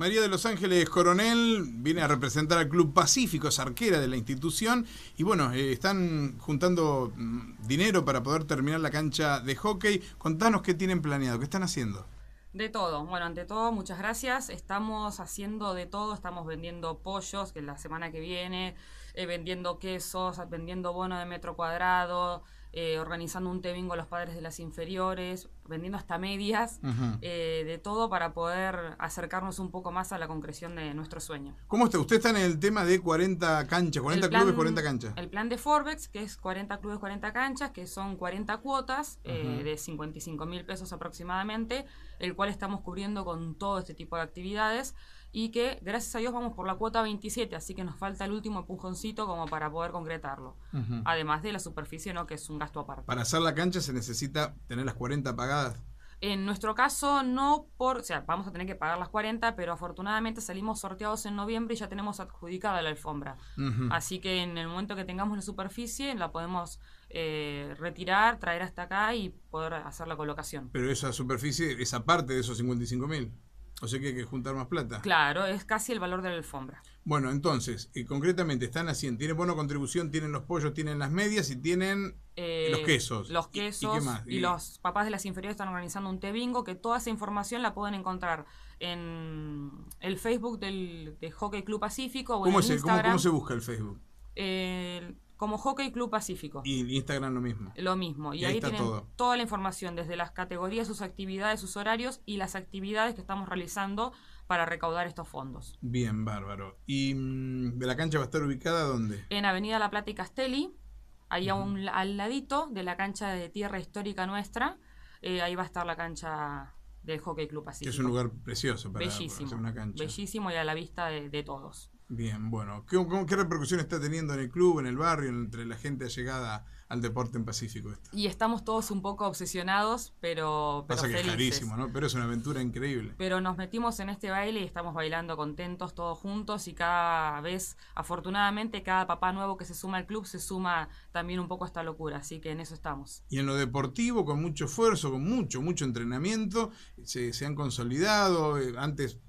María de los Ángeles Coronel viene a representar al Club Pacífico, es arquera de la institución. Y bueno, eh, están juntando mm, dinero para poder terminar la cancha de hockey. Contanos qué tienen planeado, qué están haciendo. De todo. Bueno, ante todo, muchas gracias. Estamos haciendo de todo. Estamos vendiendo pollos, que la semana que viene, eh, vendiendo quesos, vendiendo bono de metro cuadrado, eh, organizando un té a los padres de las inferiores, vendiendo hasta medias, eh, de todo para poder acercarnos un poco más a la concreción de nuestro sueño. ¿Cómo está? Usted está en el tema de 40 canchas, 40 clubes, 40 canchas. El plan de Forbex, que es 40 clubes, 40 canchas, que son 40 cuotas eh, de 55 mil pesos aproximadamente, el cual estamos cubriendo con todo este tipo de actividades y que gracias a Dios vamos por la cuota 27, así que nos falta el último empujoncito como para poder concretarlo. Además de la superficie, ¿no? que es un gasto aparte. Para hacer la cancha se necesita tener las 40 pagadas. En nuestro caso, no por, o sea, vamos a tener que pagar las 40, pero afortunadamente salimos sorteados en noviembre y ya tenemos adjudicada la alfombra. Así que en el momento que tengamos la superficie, la podemos eh, retirar, traer hasta acá y poder hacer la colocación. Pero esa superficie, es aparte de esos 55 mil. O sea que hay que juntar más plata. Claro, es casi el valor de la alfombra. Bueno, entonces, eh, concretamente están haciendo, tienen buena contribución, tienen los pollos, tienen las medias y tienen eh, los eh, quesos. Los quesos. ¿Y, los papás de las inferiores están organizando un te bingo que toda esa información la pueden encontrar en el Facebook del Hockey Club Pacífico. O ¿Cómo, en Instagram. ¿cómo, se busca el Facebook? como Hockey Club Pacífico. Y Instagram lo mismo. Lo mismo. Y, ahí, tienen toda la información, desde las categorías, sus actividades, sus horarios y las actividades que estamos realizando para recaudar estos fondos. Bien, bárbaro. ¿Y mm, de la cancha va a estar ubicada dónde? En Avenida La Plata y Castelli, ahí un, al ladito de la cancha de tierra histórica nuestra, eh, ahí va a estar la cancha del Hockey Club Pacífico. Que es un lugar precioso para, bellísimo, una cancha. Bellísimo y a la vista de todos. Bien, bueno, ¿qué, repercusión está teniendo en el club, en el barrio, entre la gente llegada al deporte en Pacífico? Y estamos todos un poco obsesionados, pero, Pasa que es clarísimo ¿no? Pero es una aventura increíble. Pero nos metimos en este baile y estamos bailando contentos todos juntos y cada vez, afortunadamente, cada papá nuevo que se suma al club se suma también un poco a esta locura, así que en eso estamos. Y en lo deportivo, con mucho esfuerzo, con mucho, mucho entrenamiento, se, se han consolidado, eh, antes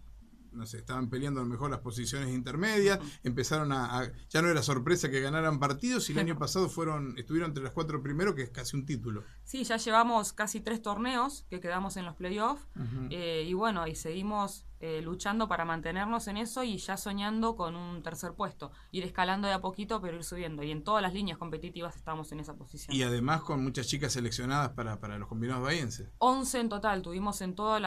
no sé, estaban peleando a lo mejor las posiciones intermedias, empezaron a, ya no era sorpresa que ganaran partidos y el año pasado fueron, estuvieron entre las cuatro primeros, que es casi un título. Sí, ya llevamos casi tres torneos que quedamos en los playoffs eh, y bueno, y seguimos eh, luchando para mantenernos en eso y ya soñando con un tercer puesto, ir escalando de a poquito pero ir subiendo. Y en todas las líneas competitivas estamos en esa posición. Y además con muchas chicas seleccionadas para, para los combinados bahienses. 11 en total, tuvimos en todos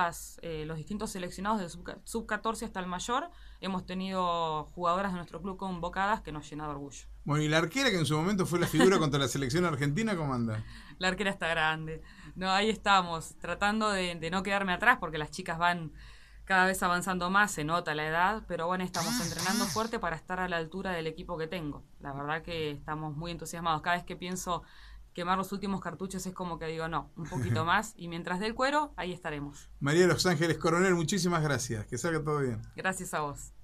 eh, los distintos seleccionados de sub-14 hasta el mayor, hemos tenido jugadoras de nuestro club convocadas que nos llena de orgullo. Bueno, y la arquera que en su momento fue la figura contra la selección argentina, ¿cómo anda? La arquera está grande. No, ahí estamos, tratando de, de no quedarme atrás porque las chicas van cada vez avanzando más, se nota la edad, pero bueno, estamos entrenando fuerte para estar a la altura del equipo que tengo. La verdad que estamos muy entusiasmados. Cada vez que pienso quemar los últimos cartuchos es como que digo, no, un poquito más y mientras del cuero, ahí estaremos. María los Ángeles Coronel, muchísimas gracias. Que salga todo bien. Gracias a vos.